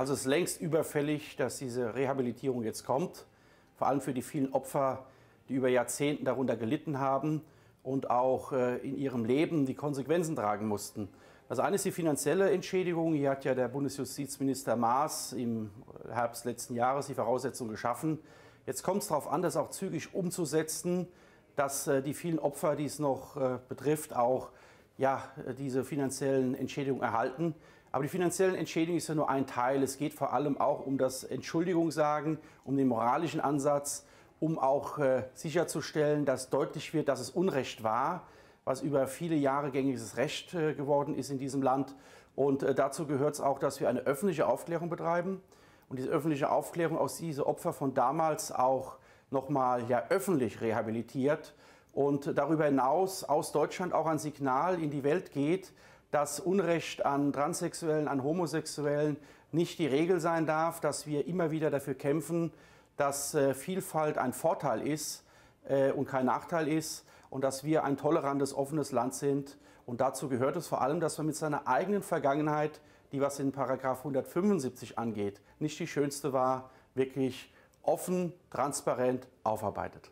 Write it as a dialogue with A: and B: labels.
A: Also es ist längst überfällig, dass diese Rehabilitierung jetzt kommt, vor allem für die vielen Opfer, die über Jahrzehnten darunter gelitten haben und auch äh, in ihrem Leben die Konsequenzen tragen mussten. Das eine ist die finanzielle Entschädigung. Hier hat ja der Bundesjustizminister Maas im Herbst letzten Jahres die Voraussetzung geschaffen. Jetzt kommt es darauf an, das auch zügig umzusetzen, dass äh, die vielen Opfer, die es noch äh, betrifft, auch ja, diese finanziellen Entschädigungen erhalten. Aber die finanziellen Entschädigungen ist ja nur ein Teil. Es geht vor allem auch um das Entschuldigungssagen, um den moralischen Ansatz, um auch äh, sicherzustellen, dass deutlich wird, dass es Unrecht war, was über viele Jahre gängiges Recht äh, geworden ist in diesem Land. Und äh, dazu gehört es auch, dass wir eine öffentliche Aufklärung betreiben und diese öffentliche Aufklärung aus diese Opfer von damals auch nochmal ja öffentlich rehabilitiert und darüber hinaus aus Deutschland auch ein Signal in die Welt geht, dass Unrecht an Transsexuellen, an Homosexuellen nicht die Regel sein darf, dass wir immer wieder dafür kämpfen, dass äh, Vielfalt ein Vorteil ist äh, und kein Nachteil ist und dass wir ein tolerantes, offenes Land sind. Und dazu gehört es vor allem, dass man mit seiner eigenen Vergangenheit, die was in Paragraph 175 angeht, nicht die schönste war, wirklich offen, transparent aufarbeitet.